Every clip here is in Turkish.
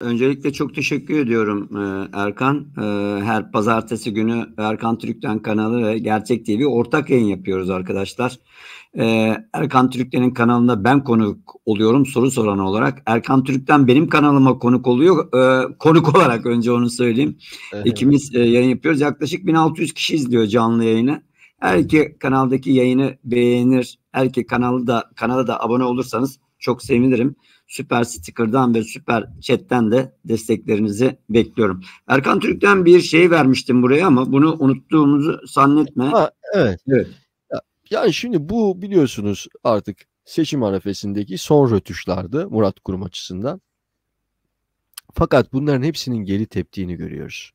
Öncelikle çok teşekkür ediyorum e, Erkan. E, her pazartesi günü Erkan Türk'ten kanalı ve Gerçek TV ortak yayın yapıyoruz arkadaşlar. E, Erkan Türk'tenin kanalında ben konuk oluyorum soru soran olarak. Erkan Türk'ten benim kanalıma konuk oluyor. Konuk olarak önce onu söyleyeyim. İkimiz yayın yapıyoruz. Yaklaşık 1600 kişi izliyor canlı yayını. Her iki kanaldaki yayını beğenir, her iki kanalı da kanala da abone olursanız çok sevinirim. Süper Sticker'dan ve Süper Chat'ten de desteklerinizi bekliyorum. Erkan Türk'ten bir şey vermiştim buraya ama bunu unuttuğumuzu zannetme. Ha, evet. evet. Yani şimdi bu biliyorsunuz artık seçim arefesindeki son rötuşlardı Murat Kurum açısından. Fakat bunların hepsinin geri teptiğini görüyoruz.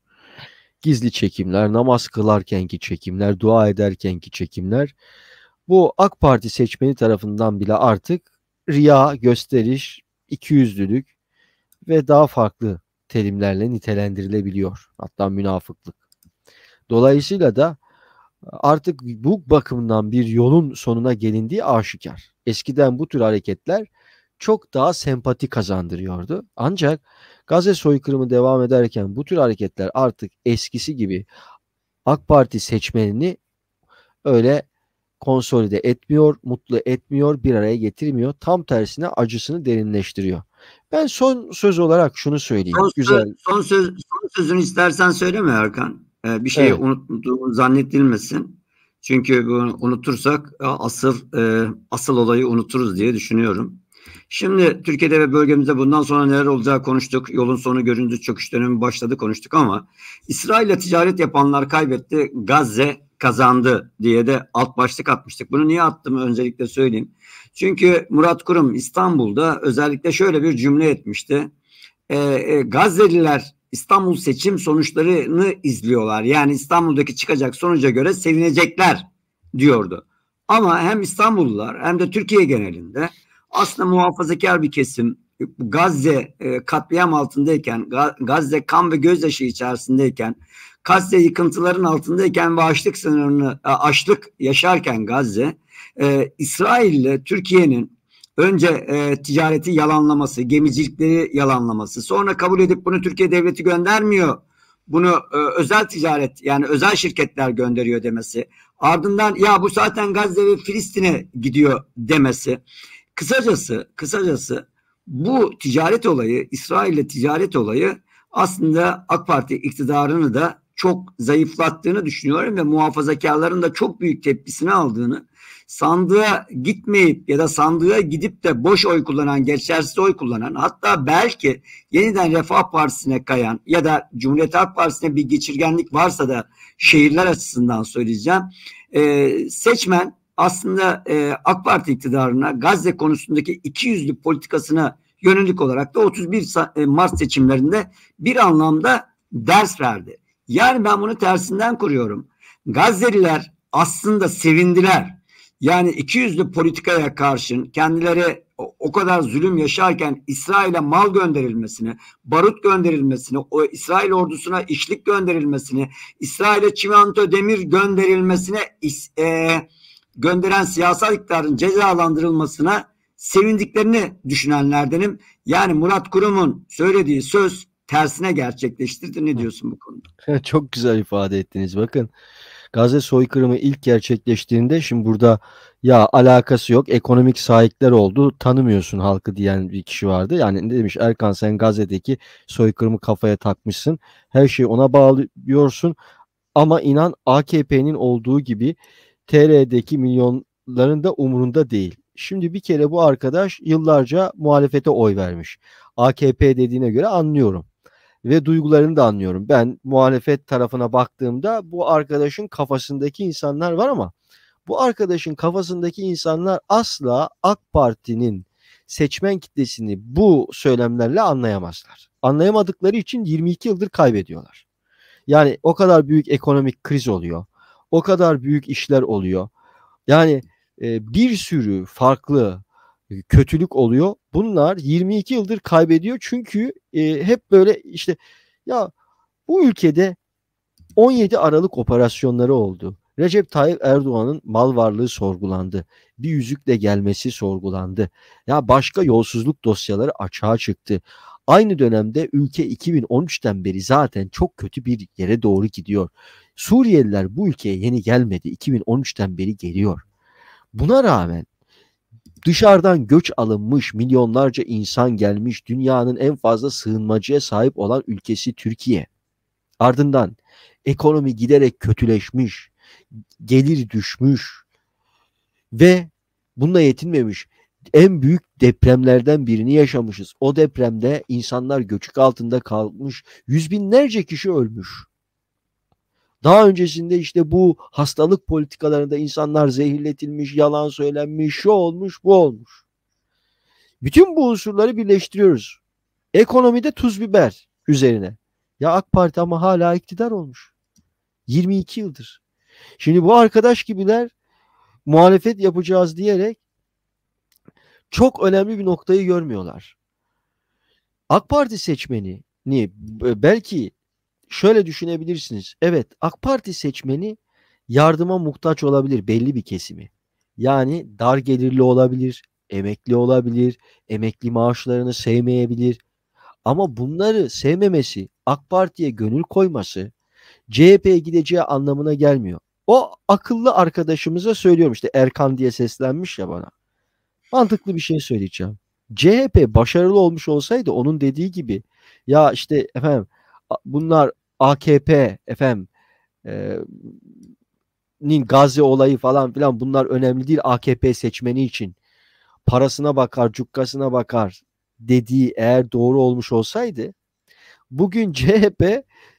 Gizli çekimler, namaz kılarkenki çekimler, dua ederkenki çekimler. Bu AK Parti seçmeni tarafından bile artık riya, gösteriş, ikiyüzlülük ve daha farklı terimlerle nitelendirilebiliyor. Hatta münafıklık. Dolayısıyla da e, artık bu bakımdan bir yolun sonuna gelindiği aşikar. Eskiden bu tür hareketler çok daha sempati kazandırıyordu. Ancak Gazze soykırımı devam ederken bu tür hareketler artık eskisi gibi AK Parti seçmenini öyle konsolide etmiyor, mutlu etmiyor, bir araya getirmiyor. Tam tersine acısını derinleştiriyor. Ben son söz olarak şunu söyleyeyim. Son, Güzel. Son, söz, son sözünü istersen söyleme Erkan. Ee, bir şeyi evet. unuttuğum zannedilmesin. Çünkü bunu unutursak e, asıl e, asıl olayı unuturuz diye düşünüyorum. Şimdi Türkiye'de ve bölgemizde bundan sonra neler olacağı konuştuk. Yolun sonu göründü, çöküş dönemi başladı konuştuk ama İsrail'le ticaret yapanlar kaybetti. Gazze kazandı diye de alt başlık atmıştık. Bunu niye attım öncelikle söyleyeyim. Çünkü Murat Kurum İstanbul'da özellikle şöyle bir cümle etmişti. E, e, Gazze'liler İstanbul seçim sonuçlarını izliyorlar. Yani İstanbul'daki çıkacak sonuca göre sevinecekler diyordu. Ama hem İstanbullular hem de Türkiye genelinde aslında muhafazakar bir kesim Gazze e, katliam altındayken, Gazze kan ve gözyaşı içerisindeyken Gazze yıkıntıların altındayken ve açlık sınırını e, açlık yaşarken Gazze e, İsrail ile Türkiye'nin önce e, ticareti yalanlaması, gemicilikleri yalanlaması, sonra kabul edip bunu Türkiye devleti göndermiyor. Bunu e, özel ticaret yani özel şirketler gönderiyor demesi. Ardından ya bu zaten Gazze ve Filistin'e gidiyor demesi. Kısacası, kısacası bu ticaret olayı, İsrail ile ticaret olayı aslında AK Parti iktidarını da çok zayıflattığını düşünüyorum ve muhafazakarların da çok büyük tepkisini aldığını sandığa gitmeyip ya da sandığa gidip de boş oy kullanan, geçersiz oy kullanan hatta belki yeniden Refah Partisi'ne kayan ya da Cumhuriyet Halk Partisi'ne bir geçirgenlik varsa da şehirler açısından söyleyeceğim. Ee, seçmen aslında e, AK Parti iktidarına Gazze konusundaki iki yüzlü politikasına yönelik olarak da 31 e, Mart seçimlerinde bir anlamda ders verdi. Yani ben bunu tersinden kuruyorum. Gazze'liler aslında sevindiler. Yani iki yüzlü politikaya karşın kendileri o kadar zulüm yaşarken İsrail'e mal gönderilmesini, barut gönderilmesini, o İsrail ordusuna işlik gönderilmesini, İsrail'e çimento demir gönderilmesine e, gönderen siyasal iktidarın cezalandırılmasına sevindiklerini düşünenlerdenim. Yani Murat Kurum'un söylediği söz tersine gerçekleştirdi. Ne diyorsun bu konuda? Çok güzel ifade ettiniz. Bakın Gazze soykırımı ilk gerçekleştiğinde şimdi burada ya alakası yok ekonomik sahipler oldu tanımıyorsun halkı diyen bir kişi vardı. Yani ne demiş Erkan sen Gazze'deki soykırımı kafaya takmışsın her şeyi ona bağlıyorsun ama inan AKP'nin olduğu gibi TR'deki milyonların da umurunda değil. Şimdi bir kere bu arkadaş yıllarca muhalefete oy vermiş. AKP dediğine göre anlıyorum ve duygularını da anlıyorum. Ben muhalefet tarafına baktığımda bu arkadaşın kafasındaki insanlar var ama bu arkadaşın kafasındaki insanlar asla AK Parti'nin seçmen kitlesini bu söylemlerle anlayamazlar. Anlayamadıkları için 22 yıldır kaybediyorlar. Yani o kadar büyük ekonomik kriz oluyor. O kadar büyük işler oluyor. Yani e, bir sürü farklı kötülük oluyor bunlar 22 yıldır kaybediyor. Çünkü e, hep böyle işte ya bu ülkede 17 Aralık operasyonları oldu. Recep Tayyip Erdoğan'ın mal varlığı sorgulandı. Bir yüzükle gelmesi sorgulandı. Ya başka yolsuzluk dosyaları açığa çıktı. Aynı dönemde ülke 2013'ten beri zaten çok kötü bir yere doğru gidiyor. Suriyeliler bu ülkeye yeni gelmedi. 2013'ten beri geliyor. Buna rağmen Dışarıdan göç alınmış milyonlarca insan gelmiş dünyanın en fazla sığınmacıya sahip olan ülkesi Türkiye. Ardından ekonomi giderek kötüleşmiş, gelir düşmüş ve bununla yetinmemiş en büyük depremlerden birini yaşamışız. O depremde insanlar göçük altında kalmış, yüz binlerce kişi ölmüş. Daha öncesinde işte bu hastalık politikalarında insanlar zehirletilmiş, yalan söylenmiş, şu olmuş, bu olmuş. Bütün bu unsurları birleştiriyoruz. Ekonomide tuz biber üzerine. Ya AK Parti ama hala iktidar olmuş. 22 yıldır. Şimdi bu arkadaş gibiler muhalefet yapacağız diyerek çok önemli bir noktayı görmüyorlar. AK Parti seçmeni belki şöyle düşünebilirsiniz. Evet AK Parti seçmeni yardıma muhtaç olabilir belli bir kesimi. Yani dar gelirli olabilir, emekli olabilir, emekli maaşlarını sevmeyebilir. Ama bunları sevmemesi, AK Parti'ye gönül koyması CHP'ye gideceği anlamına gelmiyor. O akıllı arkadaşımıza söylüyorum işte Erkan diye seslenmiş ya bana. Mantıklı bir şey söyleyeceğim. CHP başarılı olmuş olsaydı onun dediği gibi ya işte efendim bunlar AKP efendim e, nin Gazze olayı falan filan bunlar önemli değil AKP seçmeni için. Parasına bakar, cukkasına bakar dediği eğer doğru olmuş olsaydı bugün CHP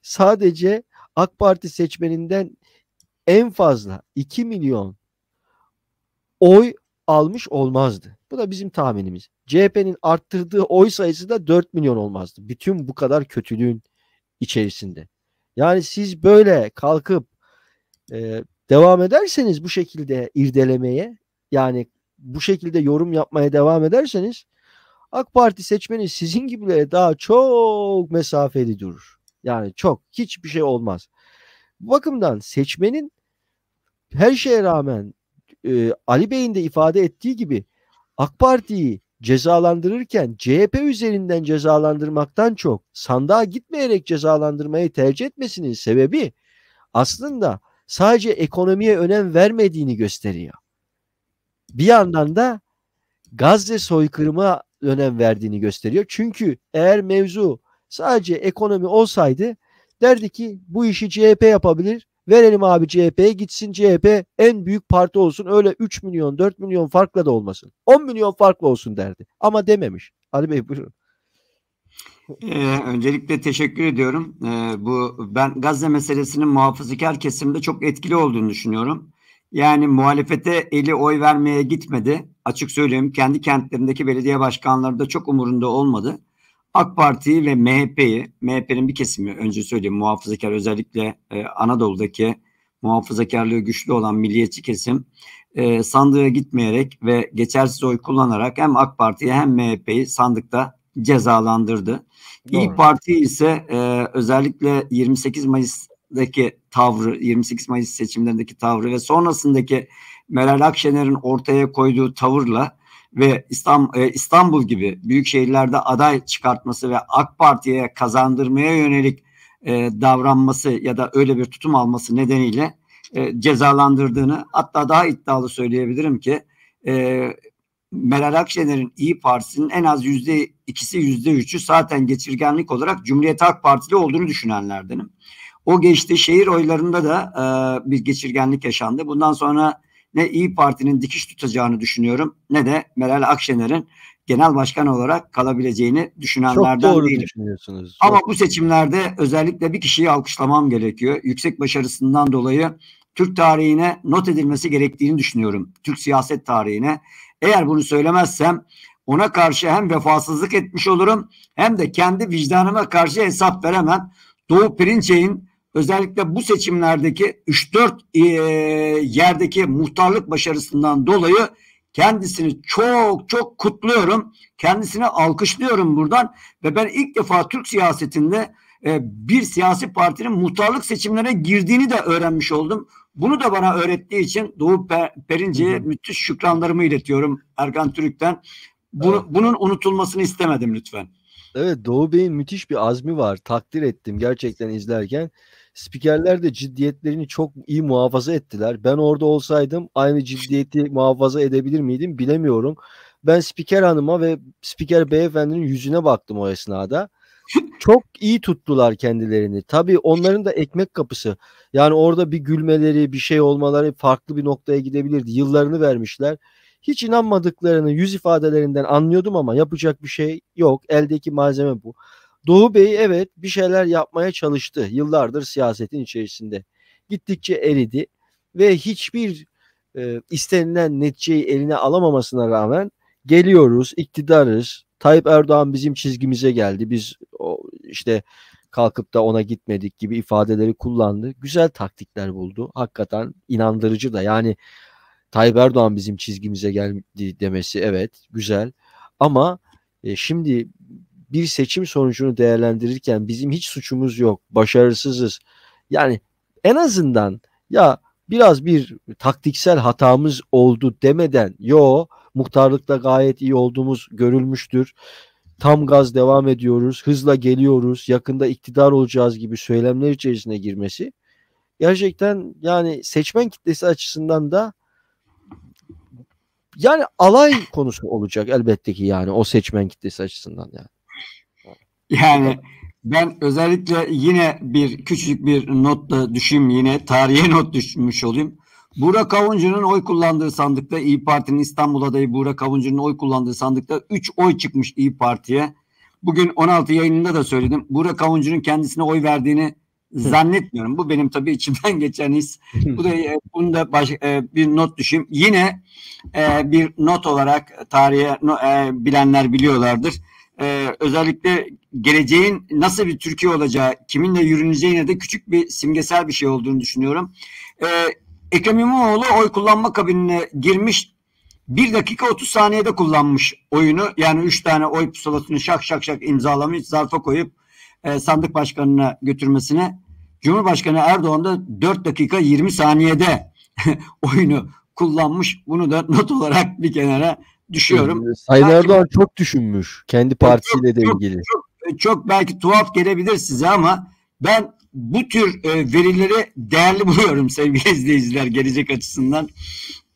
sadece AK Parti seçmeninden en fazla 2 milyon oy almış olmazdı. Bu da bizim tahminimiz. CHP'nin arttırdığı oy sayısı da 4 milyon olmazdı. Bütün bu kadar kötülüğün içerisinde. Yani siz böyle kalkıp e, devam ederseniz bu şekilde irdelemeye yani bu şekilde yorum yapmaya devam ederseniz AK Parti seçmeni sizin gibilere daha çok mesafeli durur. Yani çok hiçbir şey olmaz. Bu bakımdan seçmenin her şeye rağmen e, Ali Bey'in de ifade ettiği gibi AK Parti'yi cezalandırırken CHP üzerinden cezalandırmaktan çok sandığa gitmeyerek cezalandırmayı tercih etmesinin sebebi aslında sadece ekonomiye önem vermediğini gösteriyor. Bir yandan da Gazze soykırıma önem verdiğini gösteriyor. Çünkü eğer mevzu sadece ekonomi olsaydı derdi ki bu işi CHP yapabilir, Verelim abi CHP'ye gitsin CHP en büyük parti olsun öyle 3 milyon 4 milyon farkla da olmasın. 10 milyon farkla olsun derdi ama dememiş. Ali Bey buyurun. Ee, öncelikle teşekkür ediyorum. Ee, bu ben Gazze meselesinin muhafazakar kesimde çok etkili olduğunu düşünüyorum. Yani muhalefete eli oy vermeye gitmedi. Açık söyleyeyim kendi kentlerindeki belediye başkanları da çok umurunda olmadı. AK Parti'yi ve MHP'yi, MHP'nin bir kesimi önce söyleyeyim muhafazakar özellikle e, Anadolu'daki muhafazakarlığı güçlü olan milliyetçi kesim e, sandığa gitmeyerek ve geçersiz oy kullanarak hem AK Parti'yi hem MHP'yi sandıkta cezalandırdı. Doğru. İyi Parti ise e, özellikle 28 Mayıs'daki tavrı, 28 Mayıs seçimlerindeki tavrı ve sonrasındaki Meral Akşener'in ortaya koyduğu tavırla ve e, İstanbul, gibi büyük şehirlerde aday çıkartması ve AK Parti'ye kazandırmaya yönelik e, davranması ya da öyle bir tutum alması nedeniyle e, cezalandırdığını hatta daha iddialı söyleyebilirim ki e, Meral Akşener'in İyi Partisi'nin en az yüzde ikisi yüzde üçü zaten geçirgenlik olarak Cumhuriyet Halk Partili olduğunu düşünenlerdenim. O geçti şehir oylarında da bir geçirgenlik yaşandı. Bundan sonra ne İyi Parti'nin dikiş tutacağını düşünüyorum ne de Meral Akşener'in genel başkan olarak kalabileceğini düşünenlerden Çok doğru değilim. Düşünüyorsunuz. Ama bu seçimlerde özellikle bir kişiyi alkışlamam gerekiyor. Yüksek başarısından dolayı Türk tarihine not edilmesi gerektiğini düşünüyorum. Türk siyaset tarihine. Eğer bunu söylemezsem ona karşı hem vefasızlık etmiş olurum hem de kendi vicdanıma karşı hesap veremem. Doğu Perinçek'in özellikle bu seçimlerdeki 3-4 e, yerdeki muhtarlık başarısından dolayı kendisini çok çok kutluyorum. Kendisini alkışlıyorum buradan ve ben ilk defa Türk siyasetinde e, bir siyasi partinin muhtarlık seçimlere girdiğini de öğrenmiş oldum. Bunu da bana öğrettiği için Doğu Perinci'ye müthiş şükranlarımı iletiyorum Erkan Türük'ten. Bunu, evet. Bunun unutulmasını istemedim lütfen. Evet Doğu Bey'in müthiş bir azmi var. Takdir ettim gerçekten izlerken. Spikerler de ciddiyetlerini çok iyi muhafaza ettiler. Ben orada olsaydım aynı ciddiyeti muhafaza edebilir miydim bilemiyorum. Ben spiker hanıma ve spiker beyefendinin yüzüne baktım o esnada. Çok iyi tuttular kendilerini. Tabii onların da ekmek kapısı. Yani orada bir gülmeleri, bir şey olmaları farklı bir noktaya gidebilirdi. Yıllarını vermişler hiç inanmadıklarını yüz ifadelerinden anlıyordum ama yapacak bir şey yok. Eldeki malzeme bu. Doğu Bey evet bir şeyler yapmaya çalıştı yıllardır siyasetin içerisinde. Gittikçe eridi ve hiçbir e, istenilen neticeyi eline alamamasına rağmen geliyoruz, iktidarız. Tayyip Erdoğan bizim çizgimize geldi. Biz o, işte kalkıp da ona gitmedik gibi ifadeleri kullandı. Güzel taktikler buldu. Hakikaten inandırıcı da yani Tayyip Erdoğan bizim çizgimize geldi demesi evet güzel. Ama e, şimdi bir seçim sonucunu değerlendirirken bizim hiç suçumuz yok, başarısızız. Yani en azından ya biraz bir taktiksel hatamız oldu demeden yo muhtarlıkta gayet iyi olduğumuz görülmüştür. Tam gaz devam ediyoruz, hızla geliyoruz, yakında iktidar olacağız gibi söylemler içerisine girmesi gerçekten yani seçmen kitlesi açısından da yani alay konusu olacak elbette ki yani o seçmen kitlesi açısından yani. Yani ben özellikle yine bir küçük bir notla düşeyim yine tarihe not düşmüş olayım. Burak Avuncu'nun oy kullandığı sandıkta İyi Parti'nin İstanbul adayı Burak Avuncu'nun oy kullandığı sandıkta 3 oy çıkmış İyi Parti'ye. Bugün 16 yayınında da söyledim. Burak Avuncu'nun kendisine oy verdiğini zannetmiyorum. Bu benim tabii içimden geçen his. Bu da e, bunu da baş, e, bir not düşeyim. Yine e, bir not olarak tarihe bilenler biliyorlardır e, özellikle geleceğin nasıl bir Türkiye olacağı, kiminle yürüneceğine de küçük bir simgesel bir şey olduğunu düşünüyorum. E, Ekrem İmamoğlu oy kullanma kabinine girmiş 1 dakika 30 saniyede kullanmış oyunu. Yani 3 tane oy pusulasını şak şak şak imzalamış, zarfa koyup e, sandık başkanına götürmesine Cumhurbaşkanı Erdoğan da 4 dakika 20 saniyede oyunu kullanmış. Bunu da not olarak bir kenara düşüyorum. Ee, Sayın Erdoğan çok düşünmüş kendi partisiyle çok, de ilgili. Çok, çok, belki tuhaf gelebilir size ama ben bu tür e, verileri değerli buluyorum sevgili izleyiciler gelecek açısından.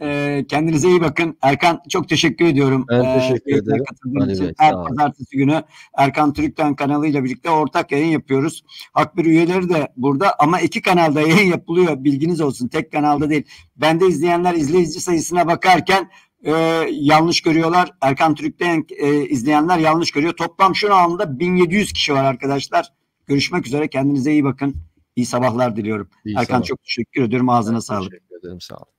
E, kendinize iyi bakın. Erkan çok teşekkür ediyorum. Ben e, teşekkür e, ederim. Ali Bey, Her pazartesi günü Erkan Türk'ten kanalıyla birlikte ortak yayın yapıyoruz. Hak bir üyeleri de burada ama iki kanalda yayın yapılıyor. Bilginiz olsun. Tek kanalda değil. Ben de izleyenler izleyici sayısına bakarken e, yanlış görüyorlar. Erkan Türk'ten e, izleyenler yanlış görüyor. Toplam şu anda 1700 kişi var arkadaşlar. Görüşmek üzere. Kendinize iyi bakın. İyi sabahlar diliyorum. İyi Erkan sabah. çok teşekkür ediyorum. Ağzına evet, sağlık. Teşekkür ederim. Sağ olun.